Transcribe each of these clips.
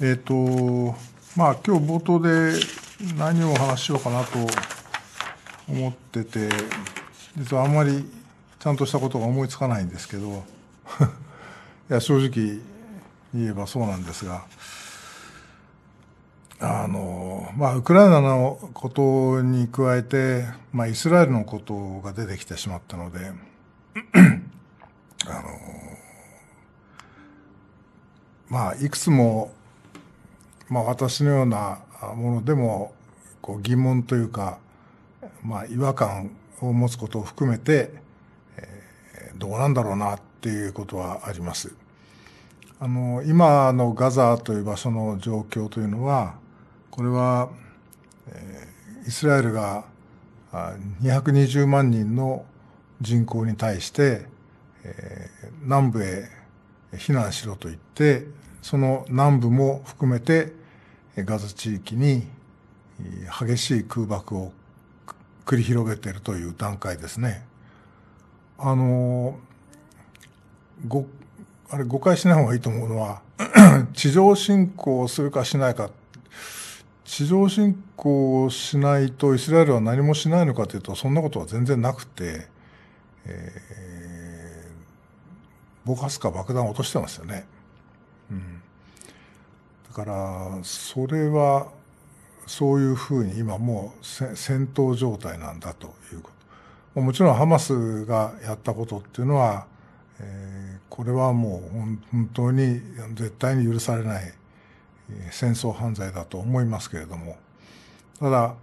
えっ、ー、と、まあ今日冒頭で何をお話しようかなと思ってて、実はあんまりちゃんとしたことが思いつかないんですけど、いや、正直言えばそうなんですが、あの、まあ、ウクライナのことに加えて、まあ、イスラエルのことが出てきてしまったので、あの、まあ、いくつもまあ、私のようなものでもこう疑問というか、まあ、違和感を持つことを含めて、えー、どうなんだろうなっていうことはあります。あの今のガザという場所の状況というのはこれは、えー、イスラエルが220万人の人口に対して、えー、南部へ避難しろと言ってその南部も含めてガザ地域に激しい空爆を繰り広げているという段階ですね。あのごあれ誤解しない方がいいと思うのは 地上侵攻をするかしないか地上侵攻をしないとイスラエルは何もしないのかというとそんなことは全然なくて、えー、ボカスか爆弾を落としてますよね。うんからそれはそういうふうに今もう戦闘状態なんだということもちろんハマスがやったことっていうのは、えー、これはもう本当に絶対に許されない戦争犯罪だと思いますけれどもただ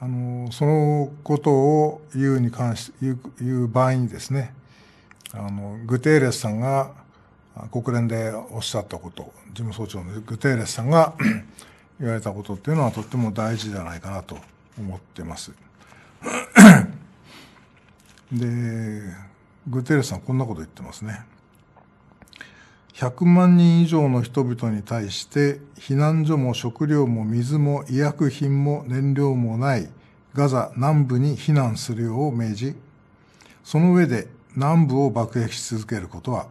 あのそのことを言うに関し言う言う場合にですねあのグテーレスさんが国連でおっしゃったこと、事務総長のグテーレスさんが 言われたことっていうのはとっても大事じゃないかなと思ってます。で、グテーレスさんこんなこと言ってますね。100万人以上の人々に対して避難所も食料も水も医薬品も燃料もないガザ南部に避難するよう命じ、その上で南部を爆撃し続けることは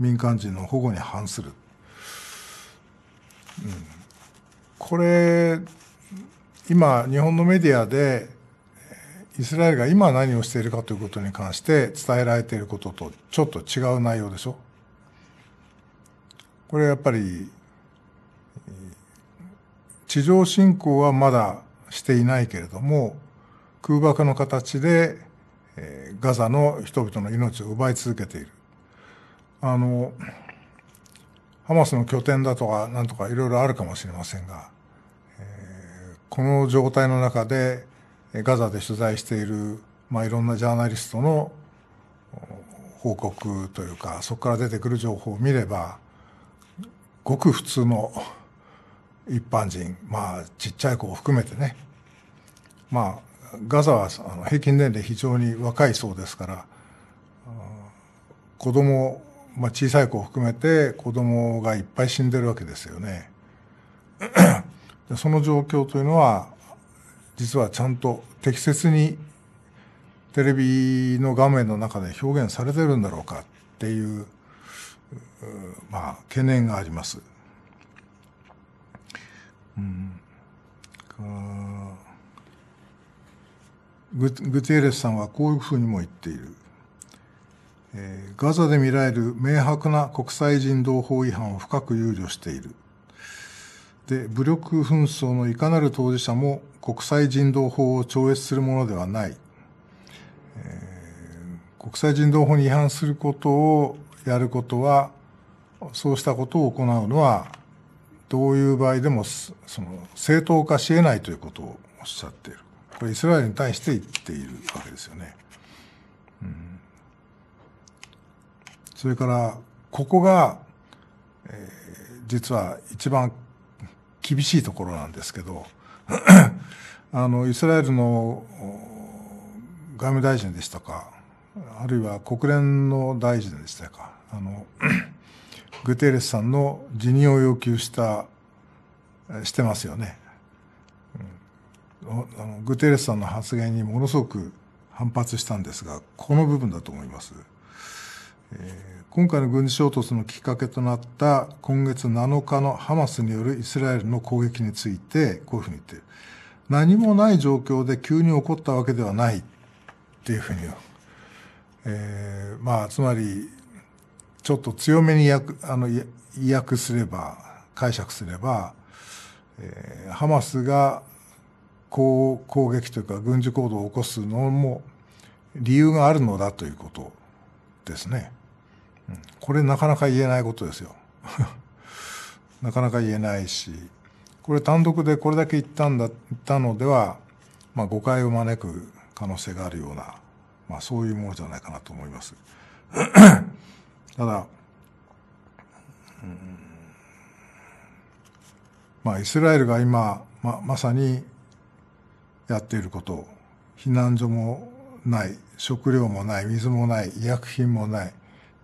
民間人の保護に反する、うん、これ今日本のメディアでイスラエルが今何をしているかということに関して伝えられていることとちょっと違う内容でしょこれやっぱり地上侵攻はまだしていないけれども空爆の形でガザの人々の命を奪い続けているあの、ハマスの拠点だとか、なんとかいろいろあるかもしれませんが、えー、この状態の中で、ガザで取材している、まあ、いろんなジャーナリストの報告というか、そこから出てくる情報を見れば、ごく普通の一般人、まあ、ちっちゃい子を含めてね、まあ、ガザはあの平均年齢非常に若いそうですから、子供まあ、小さい子を含めて子供がいっぱい死んでるわけですよね。その状況というのは実はちゃんと適切にテレビの画面の中で表現されてるんだろうかっていうまあ懸念があります。うん、ググテエレスさんはこういうふうにも言っている。えー、ガザで見られる明白な国際人道法違反を深く憂慮している。で、武力紛争のいかなる当事者も国際人道法を超越するものではない。えー、国際人道法に違反することをやることは、そうしたことを行うのは、どういう場合でもその正当化し得ないということをおっしゃっている。これイスラエルに対して言っているわけですよね。それからここが、えー、実は一番厳しいところなんですけど あのイスラエルの外務大臣でしたかあるいは国連の大臣でしたかあの グテーレスさんの辞任を要求したしてますよね、うん、あのグテーレスさんの発言にものすごく反発したんですがこの部分だと思います。今回の軍事衝突のきっかけとなった今月7日のハマスによるイスラエルの攻撃についてこういうふうに言っている何もない状況で急に起こったわけではないっていうふうに言う、えー、まあつまりちょっと強めに訳あの訳すれば解釈すれば、えー、ハマスがこう攻撃というか軍事行動を起こすのも理由があるのだということですね。これなかなか言えないことですよ なかなか言えないしこれ単独でこれだけ言ったんだ言ったのでは、まあ、誤解を招く可能性があるような、まあ、そういうものじゃないかなと思います。ただ、まあ、イスラエルが今、ま、まさにやっていること、避難所もない、食料もない、水もない、医薬品もない、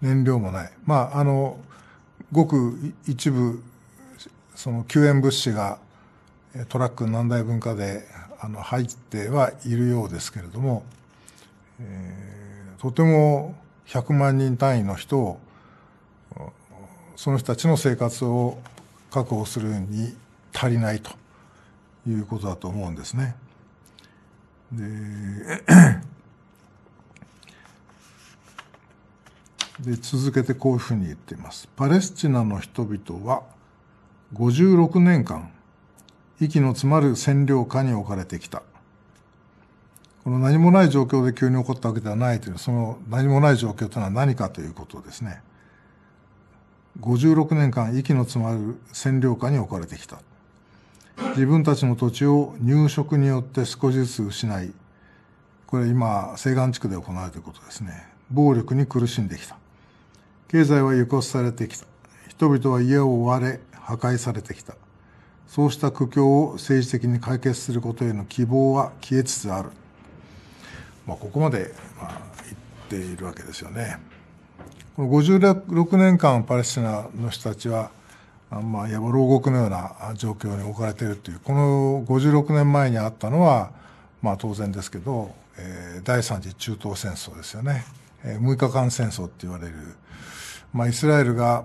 燃料もない。まあ、あの、ごく一部、その救援物資がトラック何台分かであの入ってはいるようですけれども、えー、とても100万人単位の人を、その人たちの生活を確保するに足りないということだと思うんですね。でで続けてこういうふうに言っています。パレスチナの人々は56年間息の詰まる占領下に置かれてきた。この何もない状況で急に起こったわけではないという、その何もない状況というのは何かということですね。56年間息の詰まる占領下に置かれてきた。自分たちの土地を入植によって少しずつ失い、これ今、西岸地区で行われていることですね。暴力に苦しんできた。経済は横されてきた。人々は家を追われ、破壊されてきた。そうした苦境を政治的に解決することへの希望は消えつつある。まあ、ここまで、まあ、言っているわけですよね。この56年間パレスチナの人たちは、まあ、いわば牢獄のような状況に置かれているという、この56年前にあったのは、まあ当然ですけど、えー、第三次中東戦争ですよね。えー、6日間戦争って言われる、まあ、イスラエルが、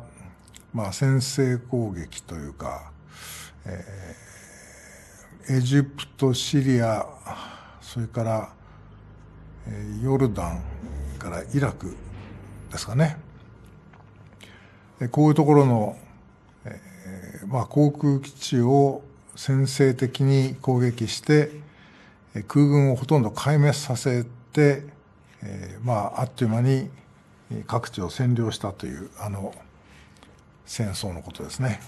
まあ、先制攻撃というか、えー、エジプト、シリア、それから、えー、ヨルダンからイラクですかね。こういうところの、えー、まあ、航空基地を先制的に攻撃して、空軍をほとんど壊滅させて、えー、まあ、あっという間に各地を占領したというあの戦争のことですね。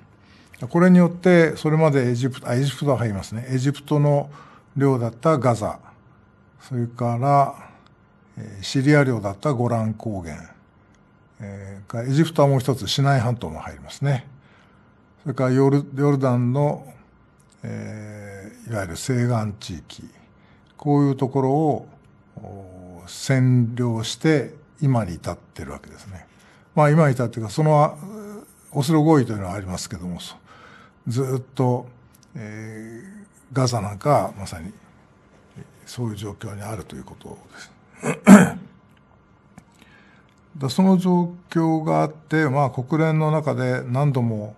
これによってそれまでエジプトあエジプトは入りますねエジプトの領だったガザそれからシリア領だったゴラン高原、えエジプトはもう一つシナイ半島も入りますねそれからヨルヨルダンの、えー、いわゆる西岸地域こういうところを占領して今に至ってるわけですね。まあ今に至ってか、そのオスロ合意というのはありますけども、ずっと、えー、ガザなんかはまさにそういう状況にあるということです。だその状況があって、まあ、国連の中で何度も、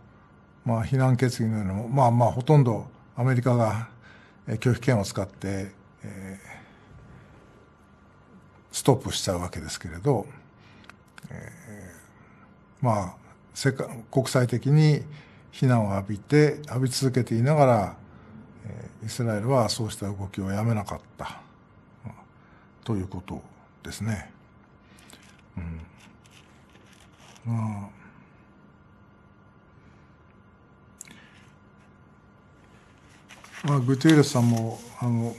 まあ、非難決議のようなも、まあまあ、ほとんどアメリカが拒否権を使って、えーストップしちゃうわけですけれど、えー、まあ世界国際的に非難を浴びて浴び続けていながら、えー、イスラエルはそうした動きをやめなかった、ということですね。うん、まあまあ、グテーレスさんもあの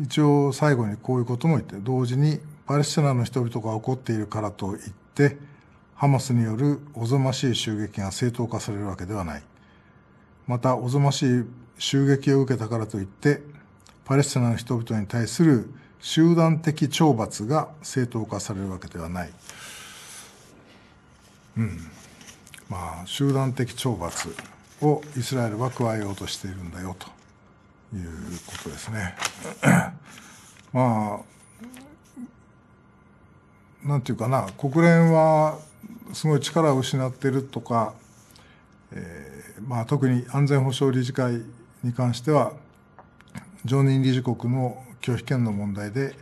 一応最後にこういうことも言って、同時にパレスチナの人々が怒っているからといって、ハマスによるおぞましい襲撃が正当化されるわけではない。また、おぞましい襲撃を受けたからといって、パレスチナの人々に対する集団的懲罰が正当化されるわけではない。うん。まあ、集団的懲罰をイスラエルは加えようとしているんだよと。いうことですね。まあなんていうかな国連はすごい力を失ってるとか、えーまあ、特に安全保障理事会に関しては常任理事国の拒否権の問題で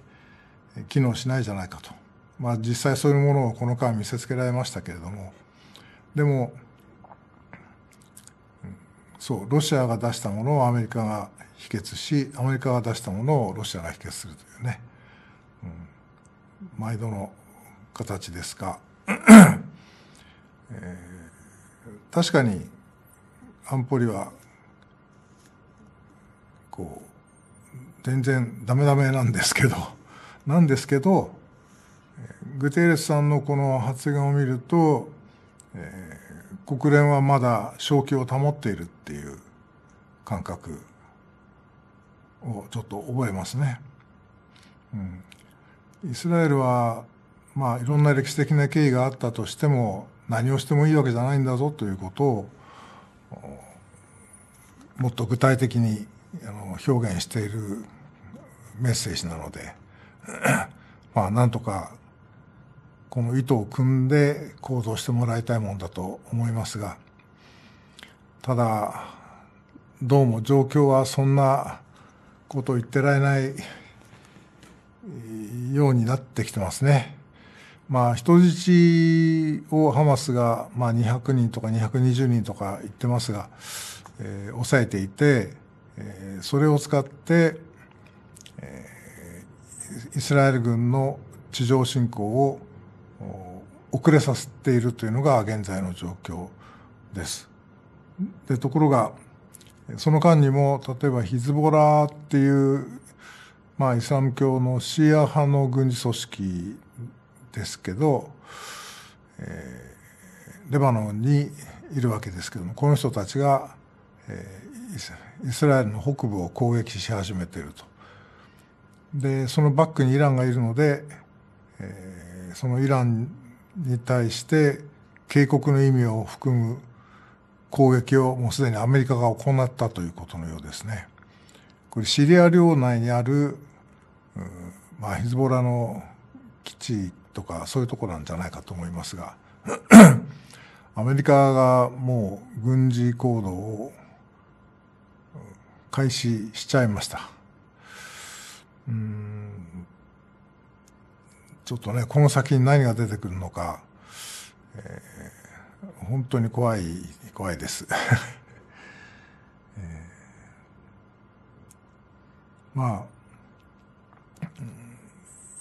機能しないじゃないかと、まあ、実際そういうものをこの間見せつけられましたけれどもでもそうロシアが出したものをアメリカが否決しアメリカが出したものをロシアが否決するというね、うん、毎度の形ですが、えー、確かに安保理はこう全然ダメダメなんですけどなんですけどグテーレスさんのこの発言を見ると、えー、国連はまだ正気を保っているっていう感覚をちょっと覚えますね。うん、イスラエルは、まあ、いろんな歴史的な経緯があったとしても何をしてもいいわけじゃないんだぞということをもっと具体的にあの表現しているメッセージなので まあなんとかこの意図を組んで行動してもらいたいもんだと思いますがただどうも状況はそんなことを言ってられないようになってきてますね。まあ、人質をハマスが、まあ、200人とか220人とか言ってますが、えー、抑えていて、えー、それを使って、えー、イスラエル軍の地上侵攻を遅れさせているというのが現在の状況です。でところがその間にも、例えばヒズボラっていう、まあ、イスラム教のシーア派の軍事組織ですけど、えー、レバノンにいるわけですけども、この人たちが、えー、イスラエルの北部を攻撃し始めていると。で、そのバックにイランがいるので、えー、そのイランに対して警告の意味を含む攻撃をもうすでにアメリカが行ったということのようですね。これシリア領内にある、まあ、ヒズボラの基地とかそういうとこなんじゃないかと思いますが アメリカがもう軍事行動を開始しちゃいました。うんちょっとね、この先に何が出てくるのか、えー、本当に怖い怖いです えー、まあ、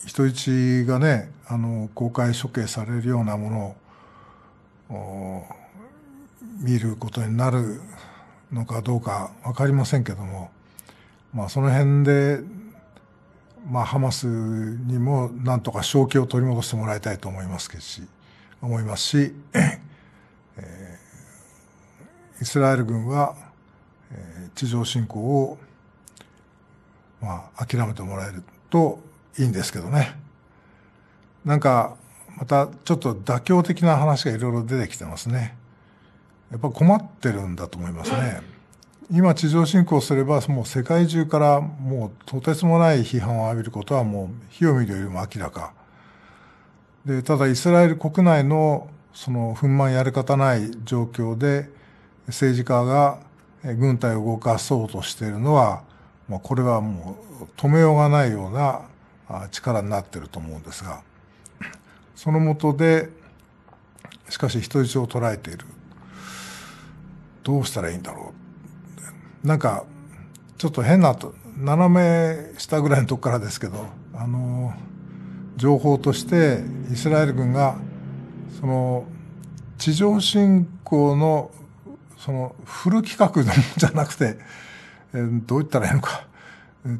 人質がねあの公開処刑されるようなものを見ることになるのかどうか分かりませんけども、まあ、その辺で、まあ、ハマスにもなんとか正気を取り戻してもらいたいと思いますし思いますし、えーイスラエル軍は地上侵攻をまあ諦めてもらえるといいんですけどね。なんかまたちょっと妥協的な話がいろいろ出てきてますね。やっぱ困ってるんだと思いますね。今地上侵攻すればもう世界中からもうとてつもない批判を浴びることはもう火を見るよりも明らか。で、ただイスラエル国内のその憤満やり方ない状況で政治家が軍隊を動かそうとしているのは、まあ、これはもう止めようがないような力になっていると思うんですがそのもとでしかし人質を捉えているどうしたらいいんだろうなんかちょっと変なと斜め下ぐらいのとこからですけどあの情報としてイスラエル軍がその地上侵攻のそのフル規格じゃなくて、えどう言ったらいいのか、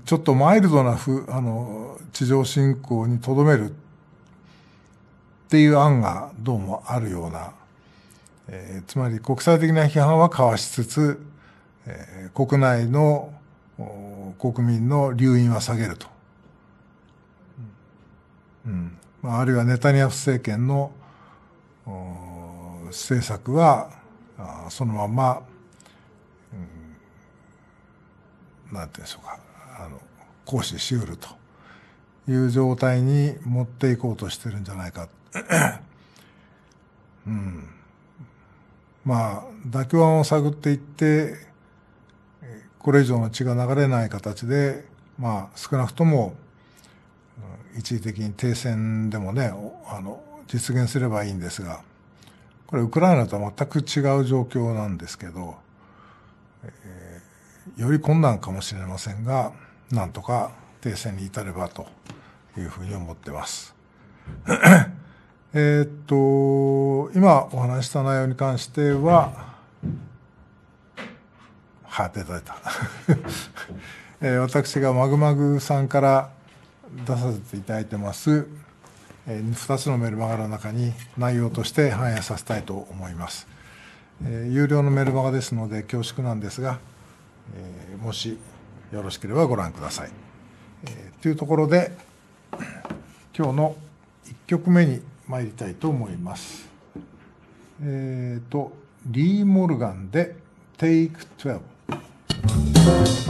ちょっとマイルドなふあの地上侵攻にとどめるっていう案がどうもあるような、えー、つまり国際的な批判は交わしつつ、えー、国内の国民の留飲は下げると。うんまあ、あるいはネタニヤフ政権の政策はあそのまま、うん、なんていうんでしょうかあの行使しうるという状態に持っていこうとしてるんじゃないか。うん、まあ妥協案を探っていってこれ以上の血が流れない形で、まあ、少なくとも一時的に停戦でもねあの実現すればいいんですが。これウクライナとは全く違う状況なんですけど、えー、より困難かもしれませんが、なんとか停戦に至ればというふうに思ってます。えっと、今お話した内容に関しては、はてた出た。えー、私がマグマグさんから出させていただいてます2つのメルマガの中に内容として反映させたいと思います。有料のメルマガですので恐縮なんですが、もしよろしければご覧ください。というところで、今日の1曲目に参りたいと思います。えっ、ー、と、リー・モルガンで Take 12。